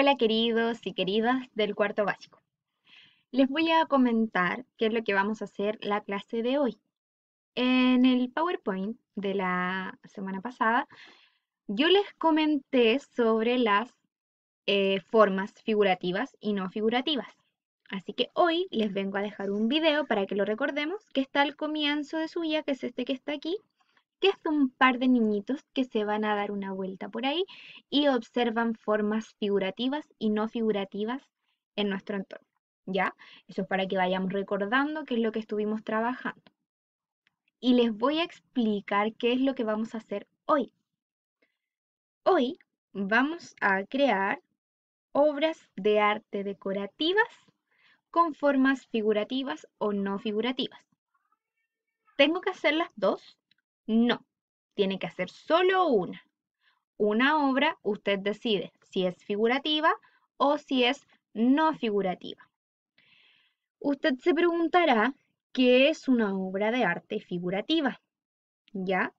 Hola queridos y queridas del cuarto básico. Les voy a comentar qué es lo que vamos a hacer la clase de hoy. En el PowerPoint de la semana pasada, yo les comenté sobre las eh, formas figurativas y no figurativas. Así que hoy les vengo a dejar un video para que lo recordemos, que está al comienzo de su guía, que es este que está aquí, que es un par de niñitos que se van a dar una vuelta por ahí y observan formas figurativas y no figurativas en nuestro entorno. ¿Ya? Eso es para que vayamos recordando qué es lo que estuvimos trabajando. Y les voy a explicar qué es lo que vamos a hacer hoy. Hoy vamos a crear obras de arte decorativas con formas figurativas o no figurativas. ¿Tengo que hacer las dos? No, tiene que hacer solo una. Una obra usted decide si es figurativa o si es no figurativa. Usted se preguntará qué es una obra de arte figurativa. ¿Ya?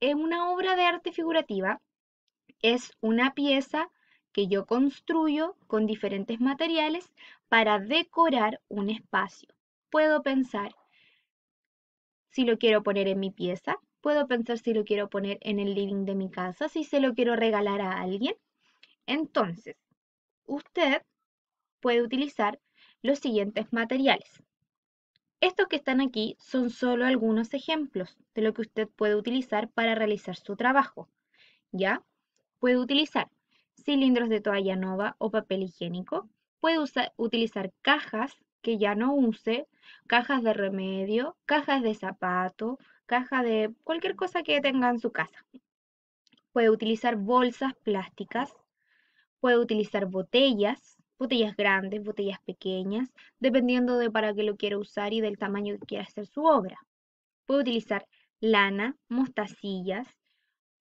En eh, una obra de arte figurativa es una pieza que yo construyo con diferentes materiales para decorar un espacio. Puedo pensar si lo quiero poner en mi pieza, puedo pensar si lo quiero poner en el living de mi casa, si se lo quiero regalar a alguien. Entonces, usted puede utilizar los siguientes materiales. Estos que están aquí son solo algunos ejemplos de lo que usted puede utilizar para realizar su trabajo. ¿Ya? Puede utilizar cilindros de toalla nova o papel higiénico, puede utilizar cajas que ya no use, cajas de remedio, cajas de zapato, caja de cualquier cosa que tenga en su casa. Puede utilizar bolsas plásticas, puede utilizar botellas, botellas grandes, botellas pequeñas, dependiendo de para qué lo quiera usar y del tamaño que quiera hacer su obra. Puede utilizar lana, mostacillas,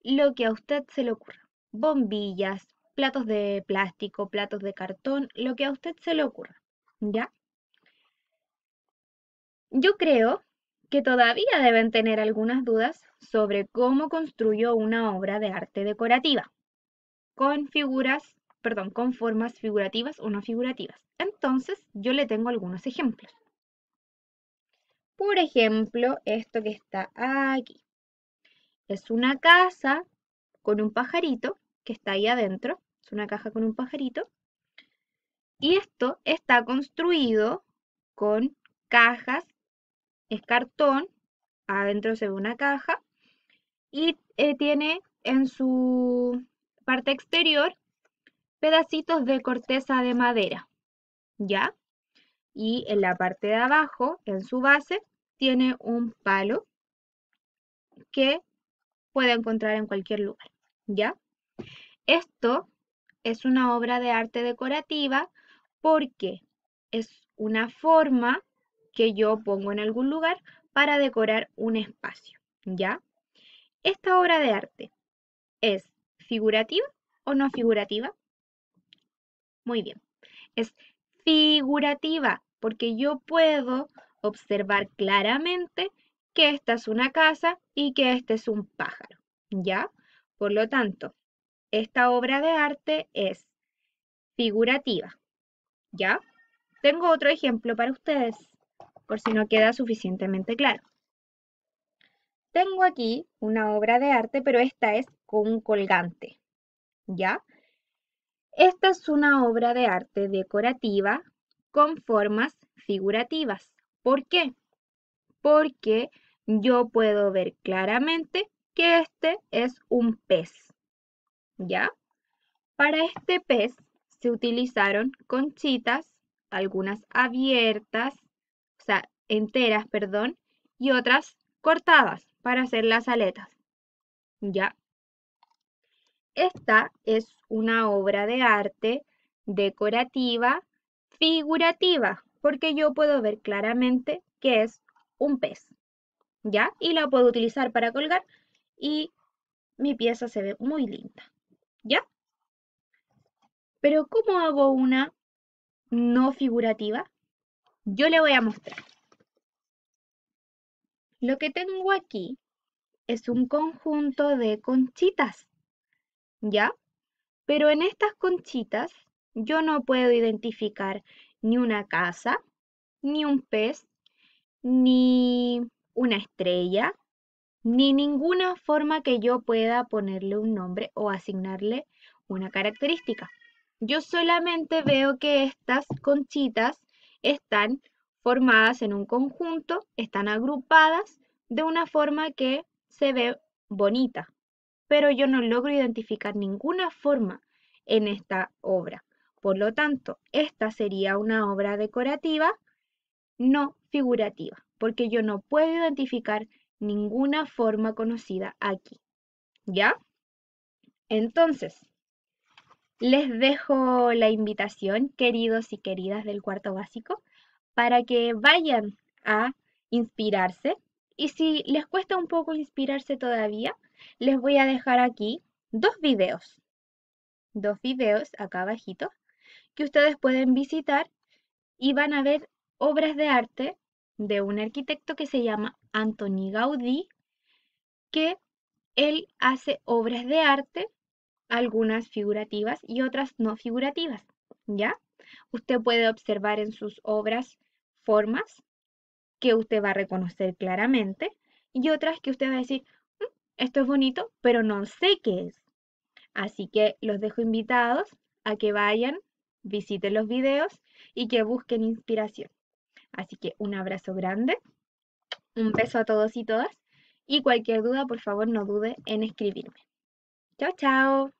lo que a usted se le ocurra. Bombillas, platos de plástico, platos de cartón, lo que a usted se le ocurra. ¿Ya? Yo creo que todavía deben tener algunas dudas sobre cómo construyo una obra de arte decorativa con figuras, perdón, con formas figurativas o no figurativas. Entonces, yo le tengo algunos ejemplos. Por ejemplo, esto que está aquí. Es una casa con un pajarito que está ahí adentro. Es una caja con un pajarito. Y esto está construido con cajas es cartón, adentro se ve una caja y eh, tiene en su parte exterior pedacitos de corteza de madera, ¿ya? Y en la parte de abajo, en su base, tiene un palo que puede encontrar en cualquier lugar, ¿ya? Esto es una obra de arte decorativa porque es una forma que yo pongo en algún lugar para decorar un espacio, ¿ya? Esta obra de arte es figurativa o no figurativa? Muy bien, es figurativa porque yo puedo observar claramente que esta es una casa y que este es un pájaro, ¿ya? Por lo tanto, esta obra de arte es figurativa, ¿ya? Tengo otro ejemplo para ustedes por si no queda suficientemente claro. Tengo aquí una obra de arte, pero esta es con colgante, ¿ya? Esta es una obra de arte decorativa con formas figurativas. ¿Por qué? Porque yo puedo ver claramente que este es un pez, ¿ya? Para este pez se utilizaron conchitas, algunas abiertas, enteras, perdón, y otras cortadas para hacer las aletas. ¿Ya? Esta es una obra de arte decorativa, figurativa, porque yo puedo ver claramente que es un pez. ¿Ya? Y la puedo utilizar para colgar y mi pieza se ve muy linda. ¿Ya? Pero ¿cómo hago una no figurativa? Yo le voy a mostrar. Lo que tengo aquí es un conjunto de conchitas, ¿ya? Pero en estas conchitas yo no puedo identificar ni una casa, ni un pez, ni una estrella, ni ninguna forma que yo pueda ponerle un nombre o asignarle una característica. Yo solamente veo que estas conchitas están formadas en un conjunto, están agrupadas de una forma que se ve bonita, pero yo no logro identificar ninguna forma en esta obra. Por lo tanto, esta sería una obra decorativa, no figurativa, porque yo no puedo identificar ninguna forma conocida aquí. ¿Ya? Entonces, les dejo la invitación, queridos y queridas del cuarto básico, para que vayan a inspirarse. Y si les cuesta un poco inspirarse todavía, les voy a dejar aquí dos videos. Dos videos acá abajito que ustedes pueden visitar y van a ver obras de arte de un arquitecto que se llama Antoni Gaudí, que él hace obras de arte algunas figurativas y otras no figurativas, ¿ya? Usted puede observar en sus obras formas que usted va a reconocer claramente y otras que usted va a decir, mm, esto es bonito, pero no sé qué es. Así que los dejo invitados a que vayan, visiten los videos y que busquen inspiración. Así que un abrazo grande, un beso a todos y todas y cualquier duda, por favor, no dude en escribirme. Chao, chao.